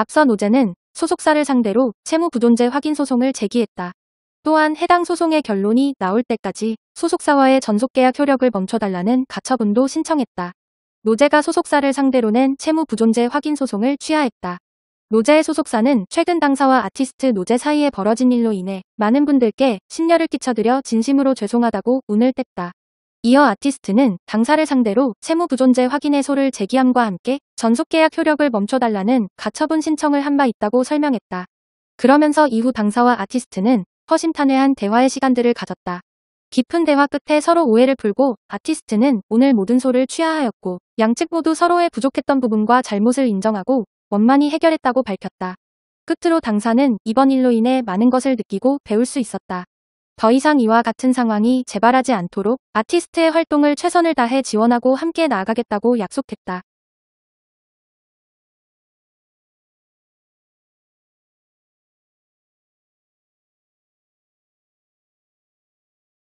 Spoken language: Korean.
앞서 노제는 소속사를 상대로 채무부존재 확인 소송을 제기했다. 또한 해당 소송의 결론이 나올 때까지 소속사와의 전속계약 효력을 멈춰달라는 가처분도 신청했다. 노제가 소속사를 상대로 낸 채무부존재 확인 소송을 취하했다. 노제의 소속사는 최근 당사와 아티스트 노제 사이에 벌어진 일로 인해 많은 분들께 심려를 끼쳐드려 진심으로 죄송하다고 운을 뗐다. 이어 아티스트는 당사를 상대로 채무 부존재 확인해소를 제기함과 함께 전속계약 효력을 멈춰달라는 가처분 신청을 한 바 있다고 설명했다. 그러면서 이후 당사와 아티스트는 허심탄회한 대화의 시간들을 가졌다. 깊은 대화 끝에 서로 오해를 풀고 아티스트는 오늘 모든 소를 취하하였고 양측 모두 서로의 부족했던 부분과 잘못을 인정하고 원만히 해결했다고 밝혔다. 끝으로 당사는 이번 일로 인해 많은 것을 느끼고 배울 수 있었다. 더 이상 이와 같은 상황이 재발하지 않도록 아티스트의 활동을 최선을 다해 지원하고 함께 나아가겠다고 약속했다.